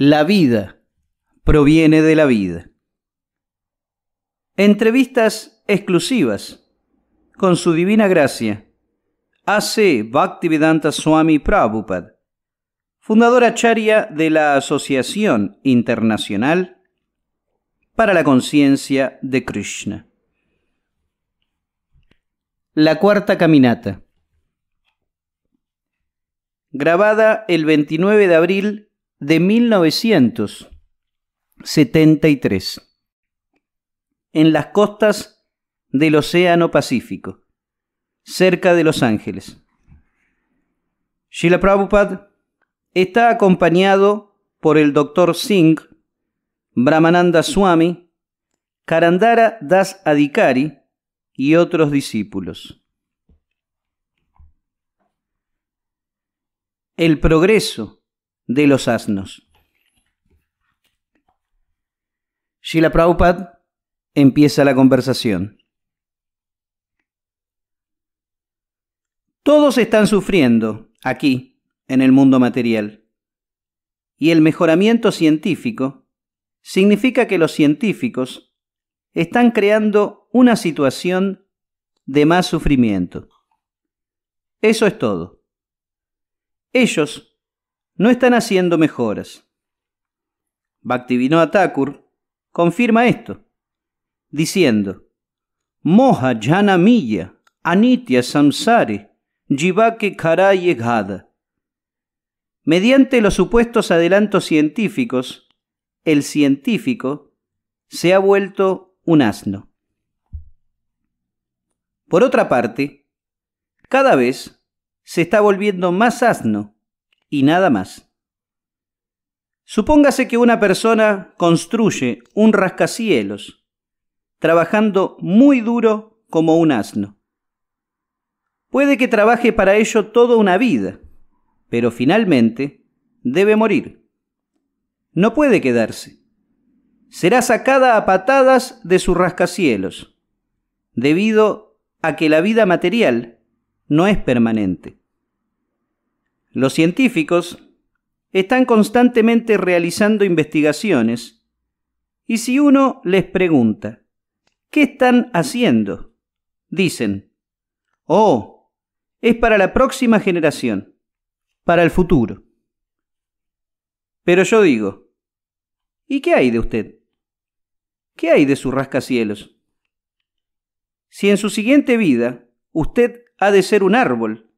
La vida proviene de la vida. Entrevistas exclusivas con su divina gracia. A.C. Bhaktivedanta Swami Prabhupada, fundador acharya de la Asociación Internacional para la Conciencia de Krishna. La Cuarta Caminata, grabada el 29 de abril de 1973, en las costas del Océano Pacífico cerca de Los Ángeles. Srila Prabhupada está acompañado por el Dr. Singh, Brahmananda Swami, Karandara Das Adhikari y otros discípulos. El progreso de los asnos. Srila Prabhupada empieza la conversación. Todos están sufriendo aquí, en el mundo material. Y el mejoramiento científico significa que los científicos están creando una situación de más sufrimiento. Eso es todo. Ellos no están haciendo mejoras. Bhaktivinoda Thakur confirma esto, diciendo: Moha Janamiya Anitya Samsari Mediante los supuestos adelantos científicos, el científico se ha vuelto un asno. Por otra parte, cada vez se está volviendo más asno y nada más. Supóngase que una persona construye un rascacielos, trabajando muy duro como un asno. Puede que trabaje para ello toda una vida, pero finalmente debe morir. No puede quedarse. Será sacada a patadas de sus rascacielos, debido a que la vida material no es permanente. Los científicos están constantemente realizando investigaciones y si uno les pregunta, ¿qué están haciendo? Dicen, oh, es para la próxima generación, para el futuro. Pero yo digo, ¿y qué hay de usted? ¿Qué hay de sus rascacielos? Si en su siguiente vida usted ha de ser un árbol,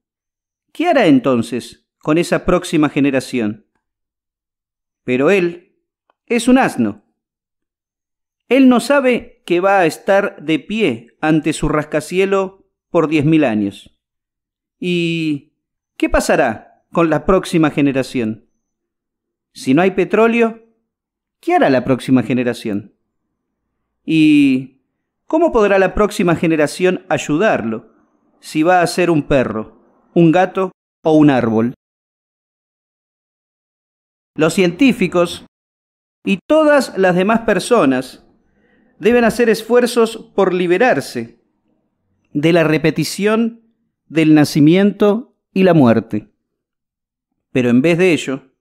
¿qué hará entonces con esa próxima generación? Pero él es un asno. Él no sabe que va a estar de pie ante su rascacielo por diez mil años. ¿Y qué pasará con la próxima generación? Si no hay petróleo, ¿qué hará la próxima generación? ¿Y cómo podrá la próxima generación ayudarlo si va a ser un perro, un gato o un árbol? Los científicos y todas las demás personas deben hacer esfuerzos por liberarse de la repetición del nacimiento y la muerte. Pero en vez de ello,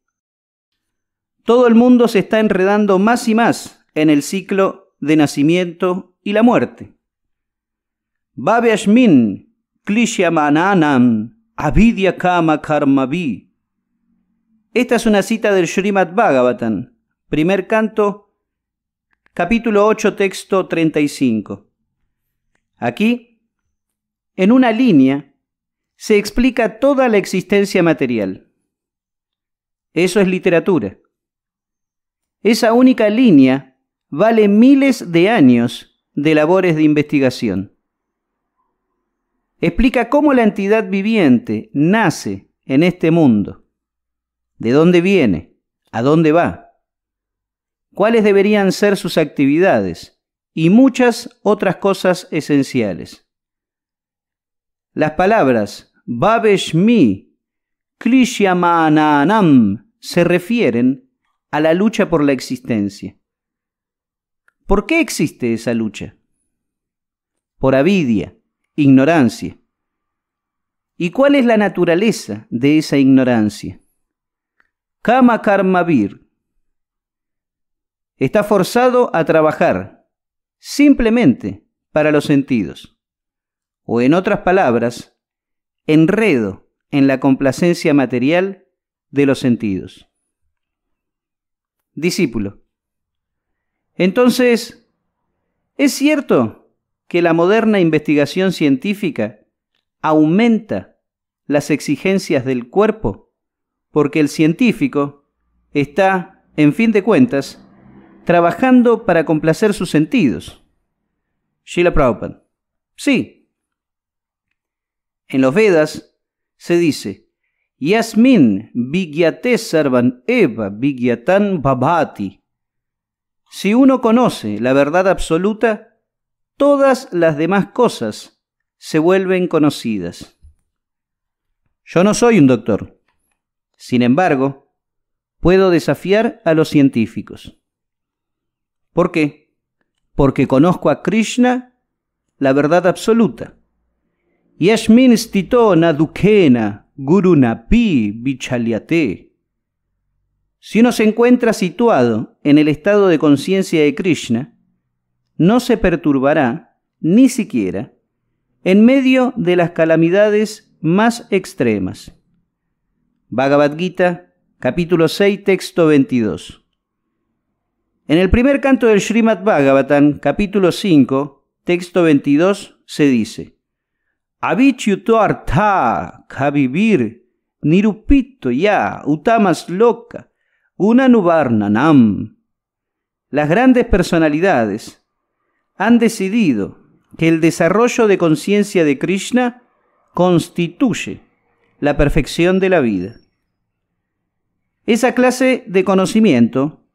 todo el mundo se está enredando más y más en el ciclo de nacimiento y la muerte. Babeashmin, mananam Avidya Kama Karmavi. Esta es una cita del Srimad Bhagavatam, primer canto, capítulo 8, texto 35. Aquí, en una línea, se explica toda la existencia material. Eso es literatura. Esa única línea vale miles de años de labores de investigación. Explica cómo la entidad viviente nace en este mundo, de dónde viene, a dónde va, cuáles deberían ser sus actividades y muchas otras cosas esenciales. Las palabras Babeshmi, Klishyamananam se refieren a la lucha por la existencia. ¿Por qué existe esa lucha? Por avidia, ignorancia. ¿Y cuál es la naturaleza de esa ignorancia? Kama Karmavir está forzado a trabajar simplemente para los sentidos. O en otras palabras, enredo en la complacencia material de los sentidos. Discípulo. Entonces, ¿es cierto que la moderna investigación científica aumenta las exigencias del cuerpo porque el científico está, en fin de cuentas, trabajando para complacer sus sentidos? Sheila Prabhupada. Sí, en los Vedas se dice, Yasmin vigyate sarvan eva vigyatan babhati. Si uno conoce la verdad absoluta, todas las demás cosas se vuelven conocidas. Yo no soy un doctor. Sin embargo, puedo desafiar a los científicos. ¿Por qué? Porque conozco a Krishna, la verdad absoluta stito na duquena gurunapi bichaliate. Si uno se encuentra situado en el estado de conciencia de Krishna, no se perturbará ni siquiera en medio de las calamidades más extremas. Bhagavad Gita, capítulo 6, texto 22. En el primer canto del Srimad Bhagavatam, capítulo 5, texto 22, se dice: artha, nirupito ya, utamas Loka una Nam. Las grandes personalidades han decidido que el desarrollo de conciencia de Krishna constituye la perfección de la vida. Esa clase de conocimiento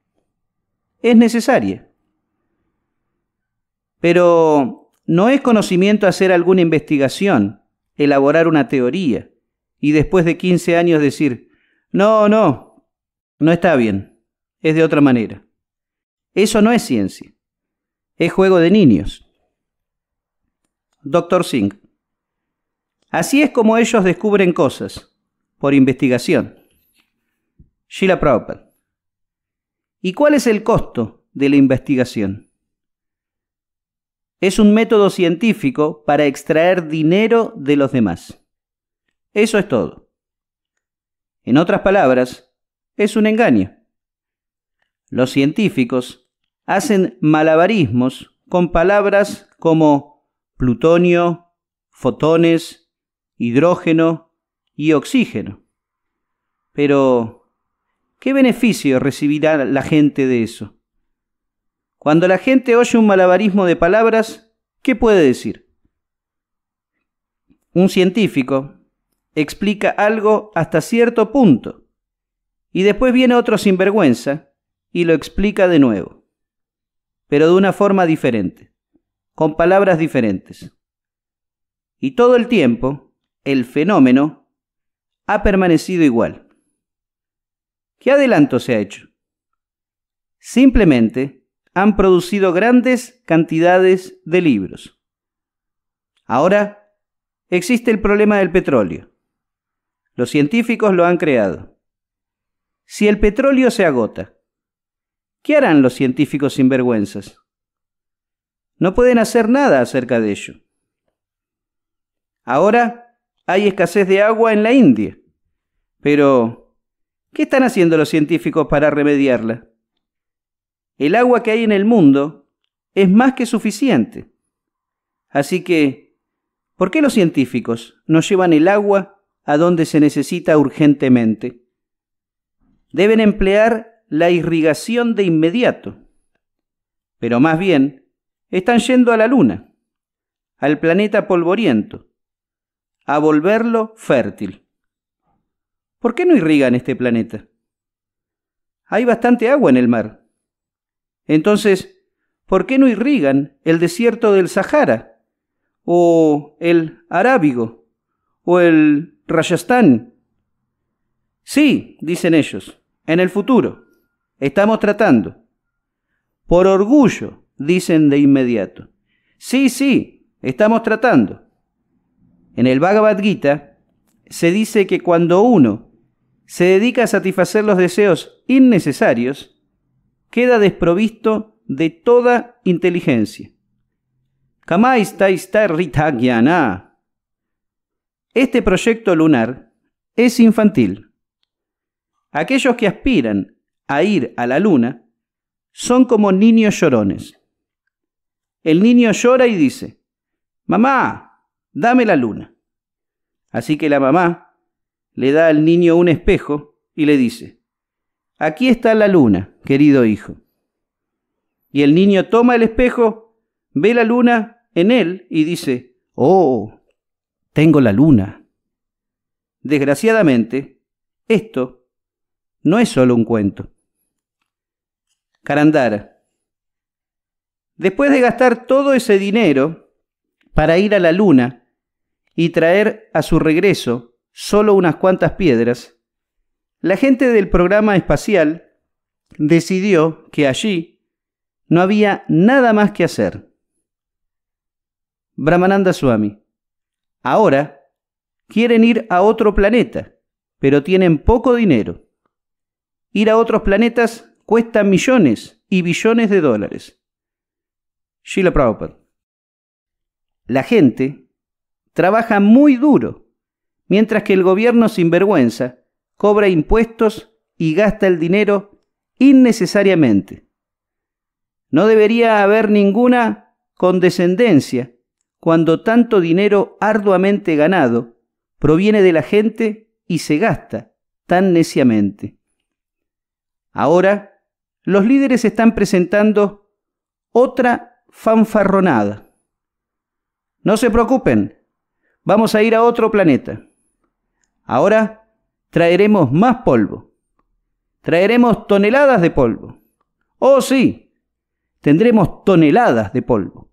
es necesaria. Pero no es conocimiento hacer alguna investigación, elaborar una teoría y después de 15 años decir, no, no, no está bien, es de otra manera. Eso no es ciencia, es juego de niños. Doctor Singh. Así es como ellos descubren cosas, por investigación. Sheila Prabhupada. ¿Y cuál es el costo de la investigación? Es un método científico para extraer dinero de los demás. Eso es todo. En otras palabras, es un engaño. Los científicos hacen malabarismos con palabras como plutonio, fotones, hidrógeno y oxígeno. Pero, ¿qué beneficio recibirá la gente de eso? Cuando la gente oye un malabarismo de palabras, ¿qué puede decir? Un científico explica algo hasta cierto punto y después viene otro sinvergüenza y lo explica de nuevo, pero de una forma diferente, con palabras diferentes. Y todo el tiempo, el fenómeno ha permanecido igual. ¿Qué adelanto se ha hecho? Simplemente han producido grandes cantidades de libros. Ahora existe el problema del petróleo. Los científicos lo han creado. Si el petróleo se agota, ¿qué harán los científicos sinvergüenzas? No pueden hacer nada acerca de ello. Ahora hay escasez de agua en la India. Pero, ¿qué están haciendo los científicos para remediarla? el agua que hay en el mundo es más que suficiente. Así que, ¿por qué los científicos no llevan el agua a donde se necesita urgentemente? Deben emplear la irrigación de inmediato, pero más bien están yendo a la Luna, al planeta polvoriento, a volverlo fértil. ¿Por qué no irrigan este planeta? Hay bastante agua en el mar entonces, ¿por qué no irrigan el desierto del Sahara? ¿O el Arábigo? ¿O el Rayastán? Sí, dicen ellos, en el futuro. Estamos tratando. Por orgullo, dicen de inmediato. Sí, sí, estamos tratando. En el Bhagavad Gita se dice que cuando uno se dedica a satisfacer los deseos innecesarios, queda desprovisto de toda inteligencia. Este proyecto lunar es infantil. Aquellos que aspiran a ir a la luna son como niños llorones. El niño llora y dice, Mamá, dame la luna. Así que la mamá le da al niño un espejo y le dice, Aquí está la luna, querido hijo. Y el niño toma el espejo, ve la luna en él y dice, oh, tengo la luna. Desgraciadamente, esto no es solo un cuento. Carandara. Después de gastar todo ese dinero para ir a la luna y traer a su regreso solo unas cuantas piedras, la gente del programa espacial decidió que allí no había nada más que hacer. Brahmananda Swami. Ahora quieren ir a otro planeta, pero tienen poco dinero. Ir a otros planetas cuesta millones y billones de dólares. Sheila Prabhupada. La gente trabaja muy duro, mientras que el gobierno sinvergüenza cobra impuestos y gasta el dinero innecesariamente. No debería haber ninguna condescendencia cuando tanto dinero arduamente ganado proviene de la gente y se gasta tan neciamente. Ahora, los líderes están presentando otra fanfarronada. No se preocupen, vamos a ir a otro planeta. Ahora traeremos más polvo. Traeremos toneladas de polvo. Oh sí, tendremos toneladas de polvo.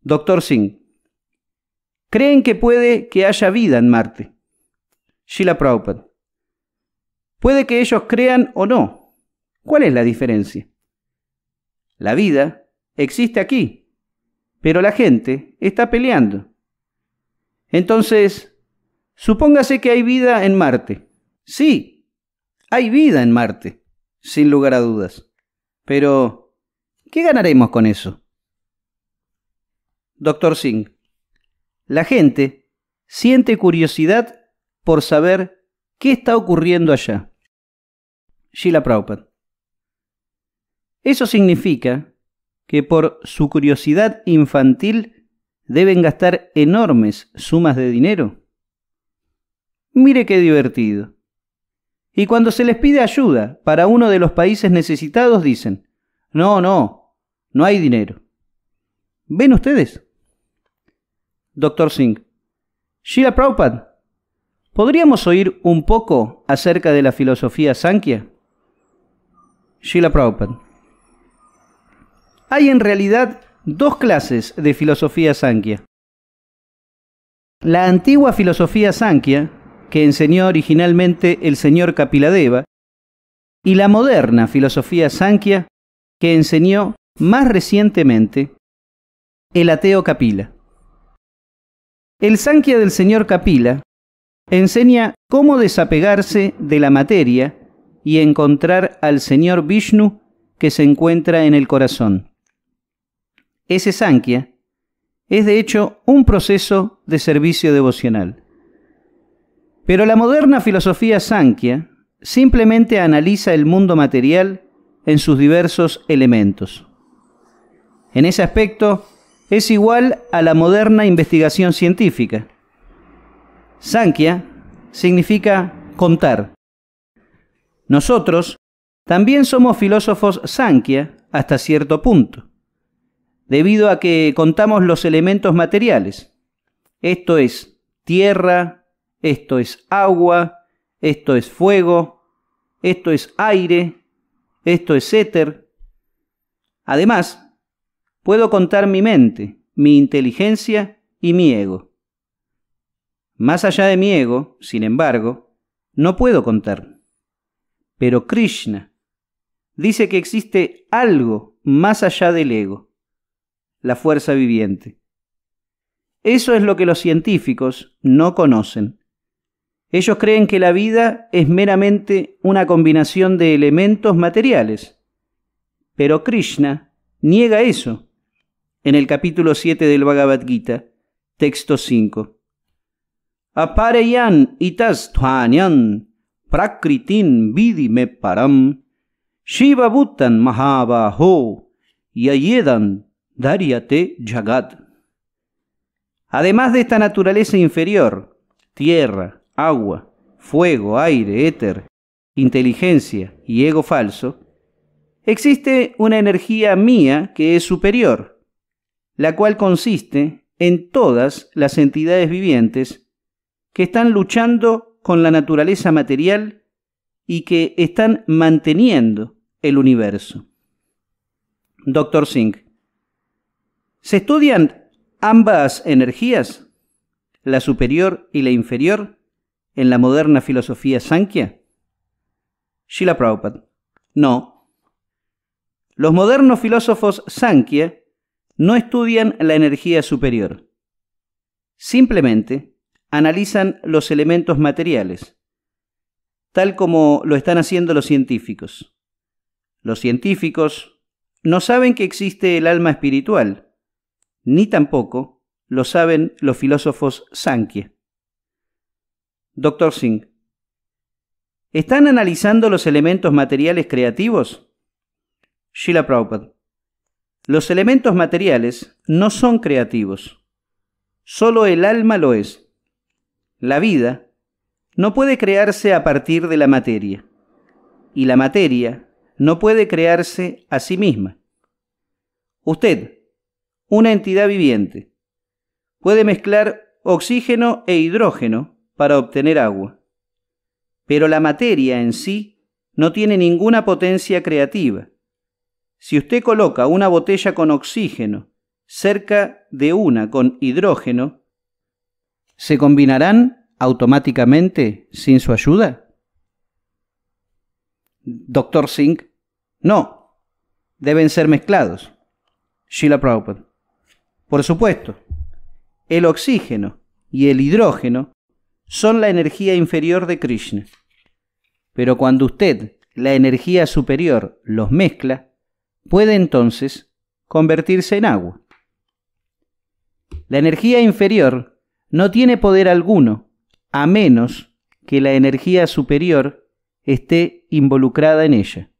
Doctor Singh. ¿Creen que puede que haya vida en Marte? Sheila Prabhupada. Puede que ellos crean o no. ¿Cuál es la diferencia? La vida existe aquí, pero la gente está peleando. Entonces, Supóngase que hay vida en Marte. Sí, hay vida en Marte, sin lugar a dudas. Pero, ¿qué ganaremos con eso? Doctor Singh, la gente siente curiosidad por saber qué está ocurriendo allá. Sheila Prabhupada. Eso significa que por su curiosidad infantil deben gastar enormes sumas de dinero Mire qué divertido. Y cuando se les pide ayuda para uno de los países necesitados, dicen, no, no, no hay dinero. ¿Ven ustedes? Doctor Singh, Sheila Prabhupada, ¿podríamos oír un poco acerca de la filosofía Sankhya? Sheila Prabhupada, hay en realidad dos clases de filosofía Sankhya. La antigua filosofía Sankhya que enseñó originalmente el señor Kapiladeva, y la moderna filosofía Sankhya que enseñó más recientemente el ateo Kapila. El Sankhya del señor Kapila enseña cómo desapegarse de la materia y encontrar al señor Vishnu que se encuentra en el corazón. Ese Sankhya es de hecho un proceso de servicio devocional. Pero la moderna filosofía Sankhya simplemente analiza el mundo material en sus diversos elementos. En ese aspecto es igual a la moderna investigación científica. Sankhya significa contar. Nosotros también somos filósofos Sankhya hasta cierto punto, debido a que contamos los elementos materiales, esto es, tierra, esto es agua, esto es fuego, esto es aire, esto es éter. Además, puedo contar mi mente, mi inteligencia y mi ego. Más allá de mi ego, sin embargo, no puedo contar. Pero Krishna dice que existe algo más allá del ego, la fuerza viviente. Eso es lo que los científicos no conocen. Ellos creen que la vida es meramente una combinación de elementos materiales. Pero Krishna niega eso en el capítulo 7 del Bhagavad Gita, texto 5. prakritin vidime param Shiva Yayedan Jagat. Además de esta naturaleza inferior, tierra, agua, fuego, aire, éter, inteligencia y ego falso, existe una energía mía que es superior, la cual consiste en todas las entidades vivientes que están luchando con la naturaleza material y que están manteniendo el universo. Dr. Singh, ¿se estudian ambas energías, la superior y la inferior? en la moderna filosofía Sankhya? Shila Prabhupada. No. Los modernos filósofos Sankhya no estudian la energía superior. Simplemente analizan los elementos materiales, tal como lo están haciendo los científicos. Los científicos no saben que existe el alma espiritual, ni tampoco lo saben los filósofos Sankhya. Dr. Singh, ¿están analizando los elementos materiales creativos? Sheila Prabhupada, los elementos materiales no son creativos. Solo el alma lo es. La vida no puede crearse a partir de la materia. Y la materia no puede crearse a sí misma. Usted, una entidad viviente, puede mezclar oxígeno e hidrógeno para obtener agua. Pero la materia en sí no tiene ninguna potencia creativa. Si usted coloca una botella con oxígeno cerca de una con hidrógeno, ¿se combinarán automáticamente sin su ayuda? Doctor Zinc, no, deben ser mezclados. Sheila Prabhupada. Por supuesto, el oxígeno y el hidrógeno son la energía inferior de Krishna. Pero cuando usted, la energía superior, los mezcla, puede entonces convertirse en agua. La energía inferior no tiene poder alguno, a menos que la energía superior esté involucrada en ella.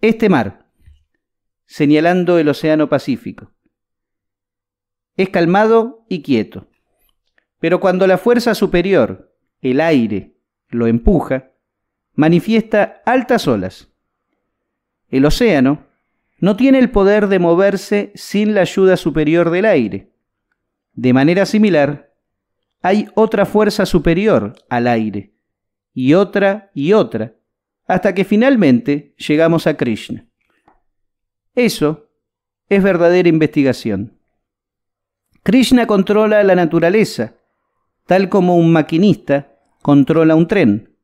Este mar, señalando el Océano Pacífico, es calmado y quieto. Pero cuando la fuerza superior, el aire, lo empuja, manifiesta altas olas. El océano no tiene el poder de moverse sin la ayuda superior del aire. De manera similar, hay otra fuerza superior al aire, y otra y otra, hasta que finalmente llegamos a Krishna. Eso es verdadera investigación. Krishna controla la naturaleza, tal como un maquinista controla un tren.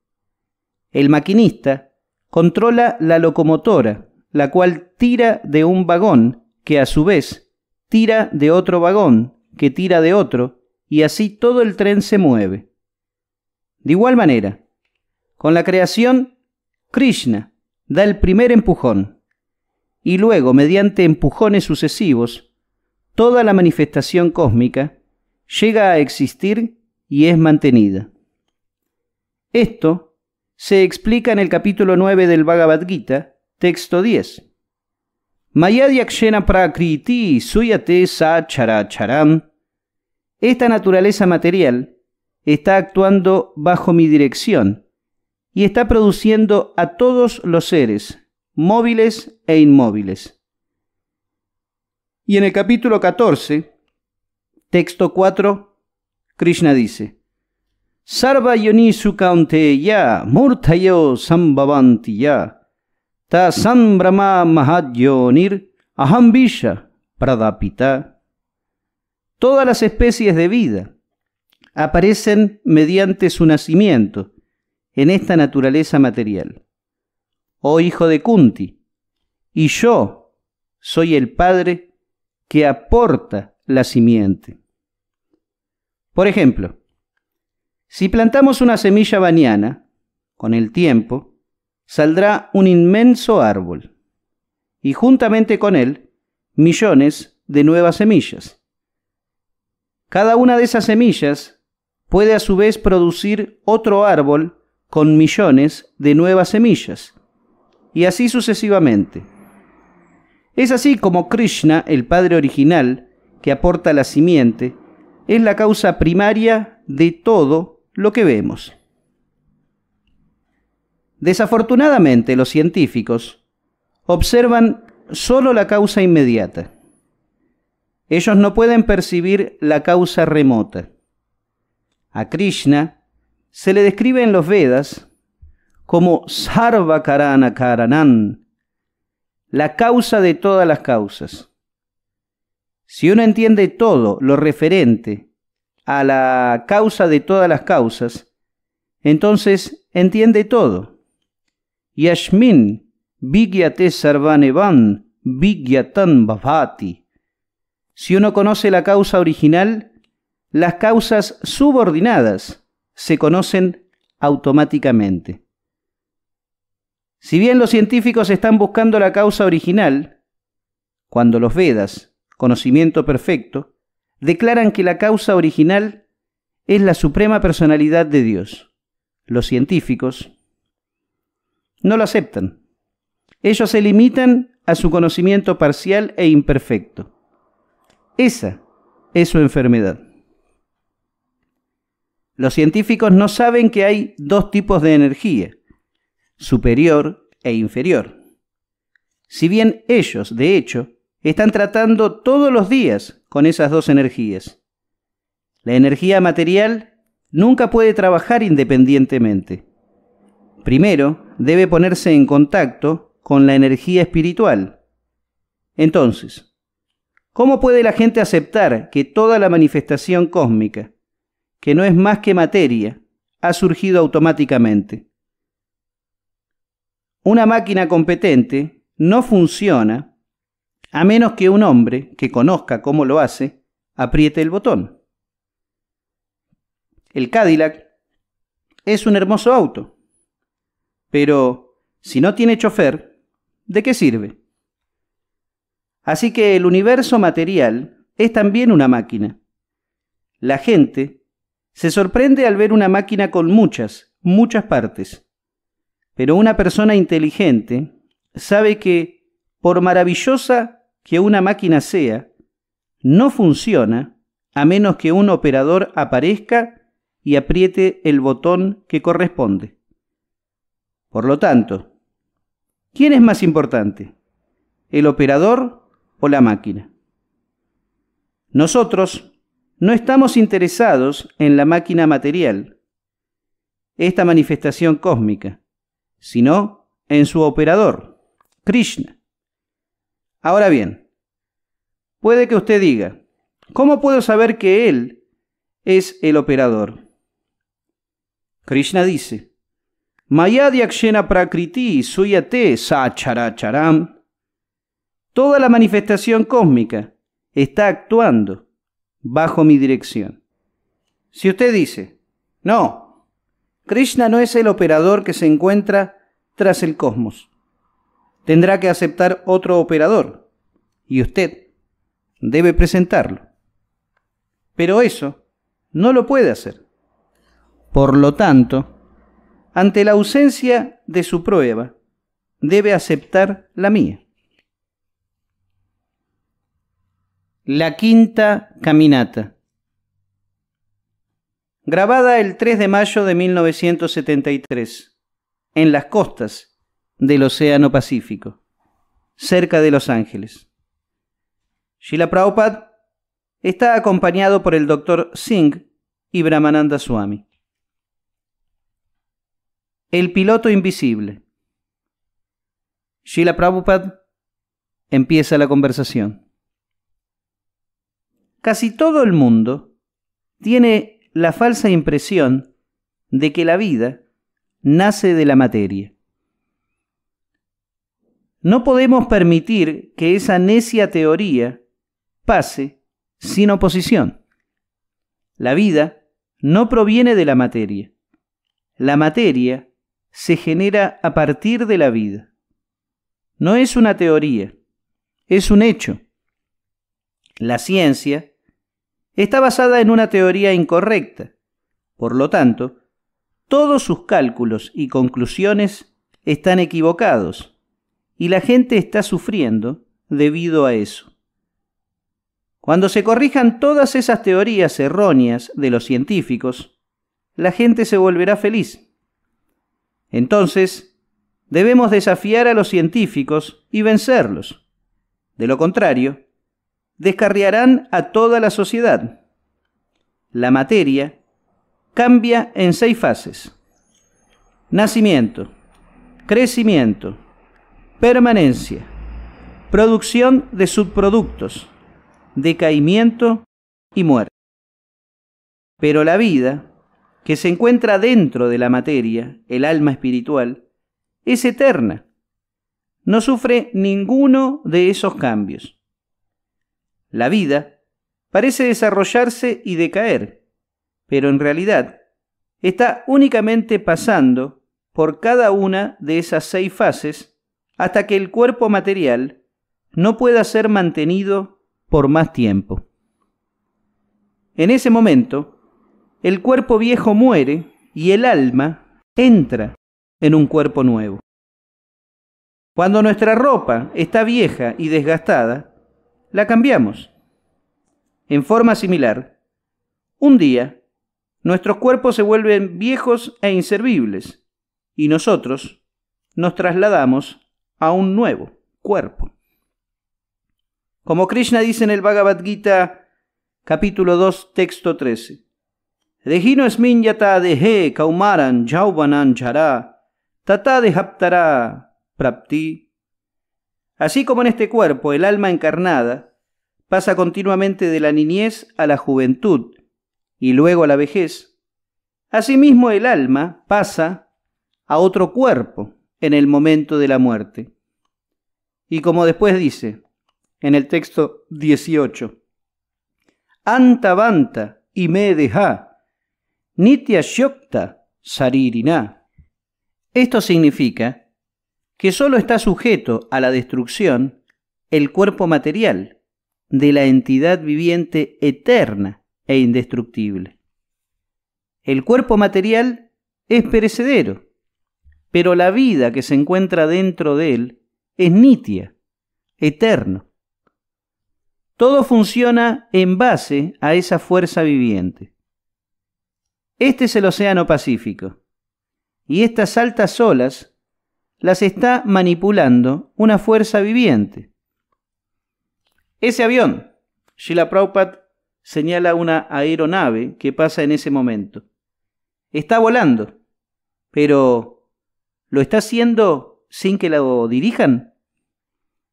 El maquinista controla la locomotora, la cual tira de un vagón, que a su vez tira de otro vagón, que tira de otro, y así todo el tren se mueve. De igual manera, con la creación, Krishna da el primer empujón, y luego, mediante empujones sucesivos, toda la manifestación cósmica llega a existir y es mantenida. Esto se explica en el capítulo 9 del Bhagavad Gita, texto 10. prakriti suyate sa Esta naturaleza material está actuando bajo mi dirección y está produciendo a todos los seres, móviles e inmóviles. Y en el capítulo 14, texto 4, Krishna dice, Sarva yonisu ya, murtayo sambhavanti ya, ta sambrama mahadyonir ahambisha pradapita. Todas las especies de vida aparecen mediante su nacimiento en esta naturaleza material. Oh hijo de Kunti, y yo soy el padre que aporta la simiente. Por ejemplo, si plantamos una semilla baniana, con el tiempo, saldrá un inmenso árbol y juntamente con él millones de nuevas semillas. Cada una de esas semillas puede a su vez producir otro árbol con millones de nuevas semillas, y así sucesivamente. Es así como Krishna, el Padre original, que aporta la simiente, es la causa primaria de todo lo que vemos. Desafortunadamente, los científicos observan solo la causa inmediata. Ellos no pueden percibir la causa remota. A Krishna se le describe en los Vedas como Sarvakarana Karanan, la causa de todas las causas. Si uno entiende todo lo referente a la causa de todas las causas, entonces entiende todo. Yashmin Vigyate Sarvanevan Vigyatan Bhavati. Si uno conoce la causa original, las causas subordinadas se conocen automáticamente. Si bien los científicos están buscando la causa original, cuando los Vedas conocimiento perfecto, declaran que la causa original es la suprema personalidad de Dios. Los científicos no lo aceptan. Ellos se limitan a su conocimiento parcial e imperfecto. Esa es su enfermedad. Los científicos no saben que hay dos tipos de energía, superior e inferior. Si bien ellos, de hecho, están tratando todos los días con esas dos energías. La energía material nunca puede trabajar independientemente. Primero, debe ponerse en contacto con la energía espiritual. Entonces, ¿cómo puede la gente aceptar que toda la manifestación cósmica, que no es más que materia, ha surgido automáticamente? Una máquina competente no funciona a menos que un hombre que conozca cómo lo hace apriete el botón. El Cadillac es un hermoso auto, pero si no tiene chofer, ¿de qué sirve? Así que el universo material es también una máquina. La gente se sorprende al ver una máquina con muchas, muchas partes, pero una persona inteligente sabe que, por maravillosa que una máquina sea, no funciona a menos que un operador aparezca y apriete el botón que corresponde. Por lo tanto, ¿quién es más importante? ¿El operador o la máquina? Nosotros no estamos interesados en la máquina material, esta manifestación cósmica, sino en su operador, Krishna. Ahora bien, puede que usted diga, ¿cómo puedo saber que Él es el operador? Krishna dice, Maya Prakriti Suyate Sacharacharam. Toda la manifestación cósmica está actuando bajo mi dirección. Si usted dice, no, Krishna no es el operador que se encuentra tras el cosmos tendrá que aceptar otro operador y usted debe presentarlo. Pero eso no lo puede hacer. Por lo tanto, ante la ausencia de su prueba, debe aceptar la mía. La quinta caminata. Grabada el 3 de mayo de 1973, en las costas del Océano Pacífico, cerca de Los Ángeles. Srila Prabhupada está acompañado por el doctor Singh y Brahmananda Swami. El piloto invisible. Srila Prabhupada empieza la conversación. Casi todo el mundo tiene la falsa impresión de que la vida nace de la materia. No podemos permitir que esa necia teoría pase sin oposición. La vida no proviene de la materia. La materia se genera a partir de la vida. No es una teoría, es un hecho. La ciencia está basada en una teoría incorrecta. Por lo tanto, todos sus cálculos y conclusiones están equivocados y la gente está sufriendo debido a eso. Cuando se corrijan todas esas teorías erróneas de los científicos, la gente se volverá feliz. Entonces, debemos desafiar a los científicos y vencerlos. De lo contrario, descarriarán a toda la sociedad. La materia cambia en seis fases. Nacimiento, crecimiento, Permanencia. Producción de subproductos. Decaimiento y muerte. Pero la vida, que se encuentra dentro de la materia, el alma espiritual, es eterna. No sufre ninguno de esos cambios. La vida parece desarrollarse y decaer, pero en realidad está únicamente pasando por cada una de esas seis fases hasta que el cuerpo material no pueda ser mantenido por más tiempo. En ese momento, el cuerpo viejo muere y el alma entra en un cuerpo nuevo. Cuando nuestra ropa está vieja y desgastada, la cambiamos. En forma similar, un día, nuestros cuerpos se vuelven viejos e inservibles y nosotros nos trasladamos a un nuevo cuerpo. Como Krishna dice en el Bhagavad Gita, capítulo 2, texto 13. kaumaran prapti. Así como en este cuerpo el alma encarnada pasa continuamente de la niñez a la juventud y luego a la vejez, asimismo el alma pasa a otro cuerpo en el momento de la muerte. Y como después dice, en el texto 18, Anta banta y me deja, nitya saririna. Esto significa que solo está sujeto a la destrucción el cuerpo material de la entidad viviente eterna e indestructible. El cuerpo material es perecedero pero la vida que se encuentra dentro de él es nitia, eterno. Todo funciona en base a esa fuerza viviente. Este es el Océano Pacífico, y estas altas olas las está manipulando una fuerza viviente. Ese avión, Sheila Prabhupada señala una aeronave que pasa en ese momento. Está volando, pero ¿Lo está haciendo sin que lo dirijan?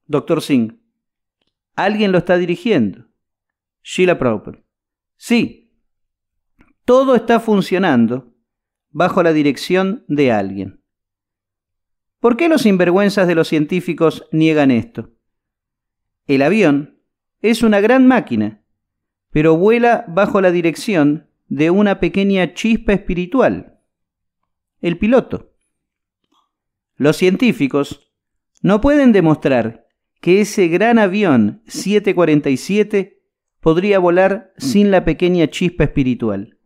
Doctor Singh. Alguien lo está dirigiendo. Sheila Proper. Sí. Todo está funcionando bajo la dirección de alguien. ¿Por qué los sinvergüenzas de los científicos niegan esto? El avión es una gran máquina, pero vuela bajo la dirección de una pequeña chispa espiritual, el piloto. Los científicos no pueden demostrar que ese gran avión 747 podría volar sin la pequeña chispa espiritual.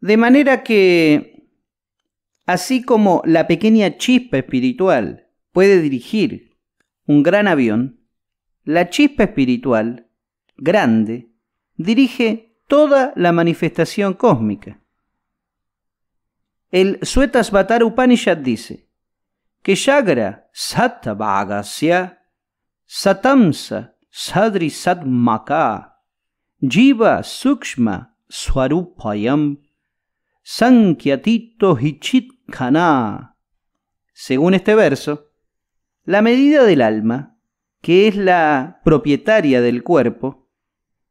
De manera que, así como la pequeña chispa espiritual puede dirigir un gran avión, la chispa espiritual grande dirige toda la manifestación cósmica. El Svetasvatara Upanishad dice que Shagra bhagasya Satamsa Sadri Satmaka Jiva Sukshma Swarupayam Sankyatito Hichit Según este verso, la medida del alma, que es la propietaria del cuerpo,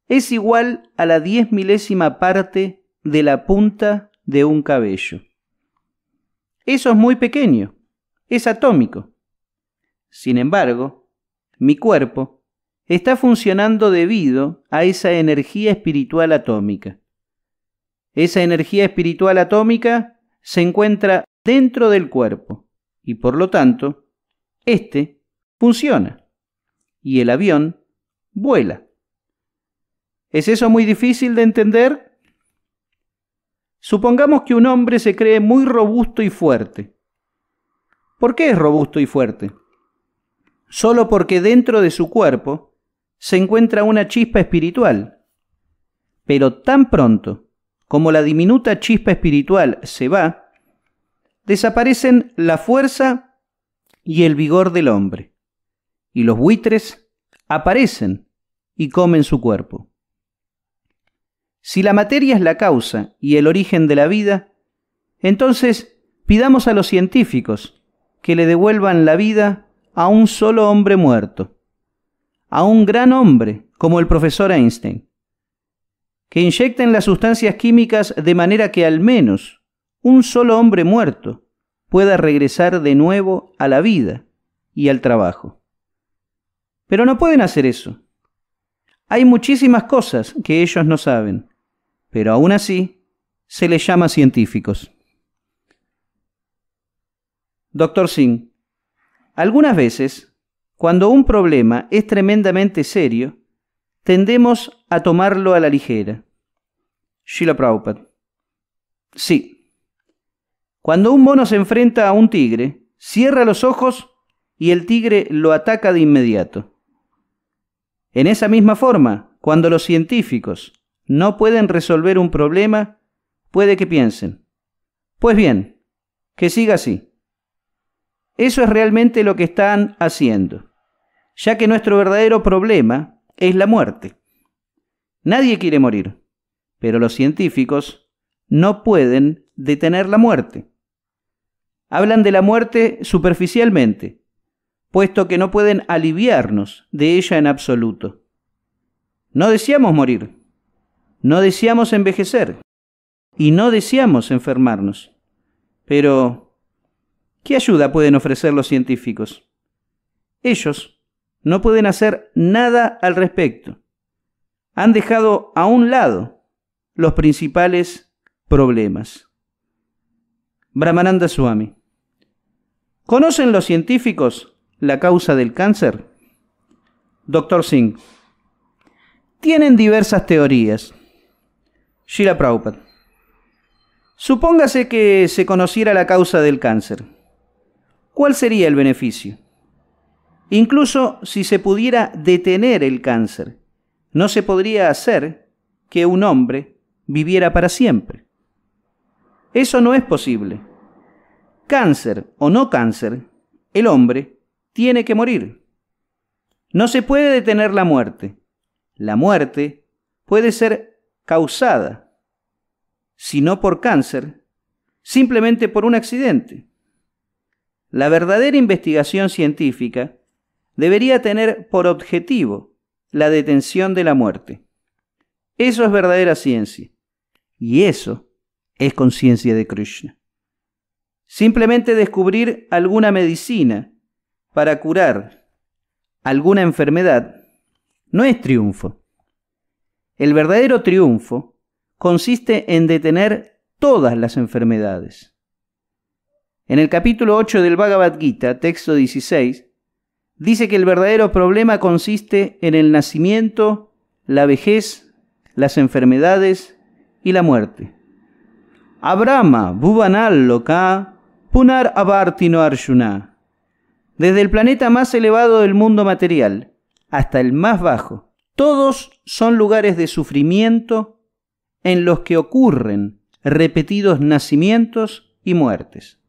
es igual a la diez milésima parte de la punta de un cabello. Eso es muy pequeño, es atómico. Sin embargo, mi cuerpo está funcionando debido a esa energía espiritual atómica. Esa energía espiritual atómica se encuentra dentro del cuerpo y por lo tanto, este funciona y el avión vuela. ¿Es eso muy difícil de entender? Supongamos que un hombre se cree muy robusto y fuerte. ¿Por qué es robusto y fuerte? Solo porque dentro de su cuerpo se encuentra una chispa espiritual. Pero tan pronto como la diminuta chispa espiritual se va, desaparecen la fuerza y el vigor del hombre, y los buitres aparecen y comen su cuerpo. Si la materia es la causa y el origen de la vida, entonces pidamos a los científicos que le devuelvan la vida a un solo hombre muerto, a un gran hombre como el profesor Einstein, que inyecten las sustancias químicas de manera que al menos un solo hombre muerto pueda regresar de nuevo a la vida y al trabajo. Pero no pueden hacer eso. Hay muchísimas cosas que ellos no saben pero aún así se les llama científicos. Doctor Singh, algunas veces, cuando un problema es tremendamente serio, tendemos a tomarlo a la ligera. Shila Prabhupada. Sí. Cuando un mono se enfrenta a un tigre, cierra los ojos y el tigre lo ataca de inmediato. En esa misma forma, cuando los científicos no pueden resolver un problema, puede que piensen. Pues bien, que siga así. Eso es realmente lo que están haciendo, ya que nuestro verdadero problema es la muerte. Nadie quiere morir, pero los científicos no pueden detener la muerte. Hablan de la muerte superficialmente, puesto que no pueden aliviarnos de ella en absoluto. No deseamos morir, no deseamos envejecer y no deseamos enfermarnos. Pero, ¿qué ayuda pueden ofrecer los científicos? Ellos no pueden hacer nada al respecto. Han dejado a un lado los principales problemas. Brahmananda Swami. ¿Conocen los científicos la causa del cáncer? Doctor Singh. Tienen diversas teorías. Sheila Prabhupada. Supóngase que se conociera la causa del cáncer. ¿Cuál sería el beneficio? Incluso si se pudiera detener el cáncer, no se podría hacer que un hombre viviera para siempre. Eso no es posible. Cáncer o no cáncer, el hombre tiene que morir. No se puede detener la muerte. La muerte puede ser causada, si no por cáncer, simplemente por un accidente. La verdadera investigación científica debería tener por objetivo la detención de la muerte. Eso es verdadera ciencia. Y eso es conciencia de Krishna. Simplemente descubrir alguna medicina para curar alguna enfermedad no es triunfo. El verdadero triunfo consiste en detener todas las enfermedades. En el capítulo 8 del Bhagavad Gita, texto 16, dice que el verdadero problema consiste en el nacimiento, la vejez, las enfermedades y la muerte. Abrahma bubanal Loka Punar Abartino Arjuna. Desde el planeta más elevado del mundo material hasta el más bajo, todos son lugares de sufrimiento en los que ocurren repetidos nacimientos y muertes.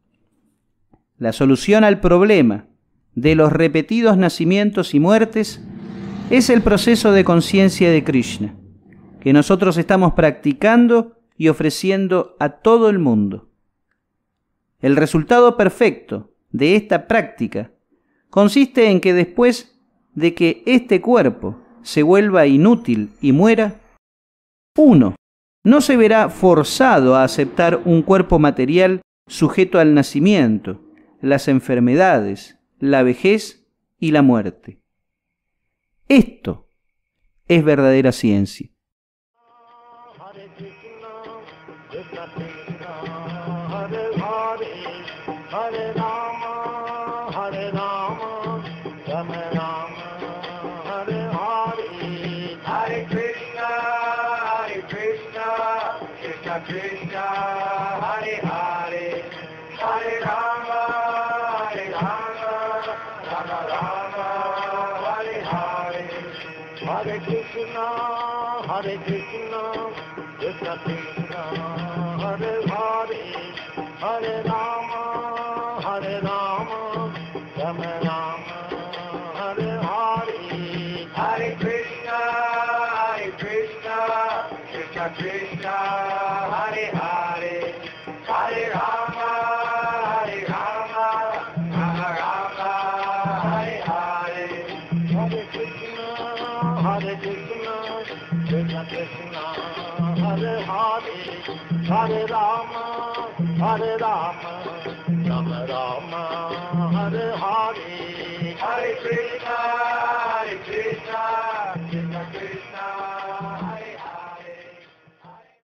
La solución al problema de los repetidos nacimientos y muertes es el proceso de conciencia de Krishna, que nosotros estamos practicando y ofreciendo a todo el mundo. El resultado perfecto de esta práctica consiste en que después de que este cuerpo se vuelva inútil y muera? Uno No se verá forzado a aceptar un cuerpo material sujeto al nacimiento, las enfermedades, la vejez y la muerte. Esto es verdadera ciencia.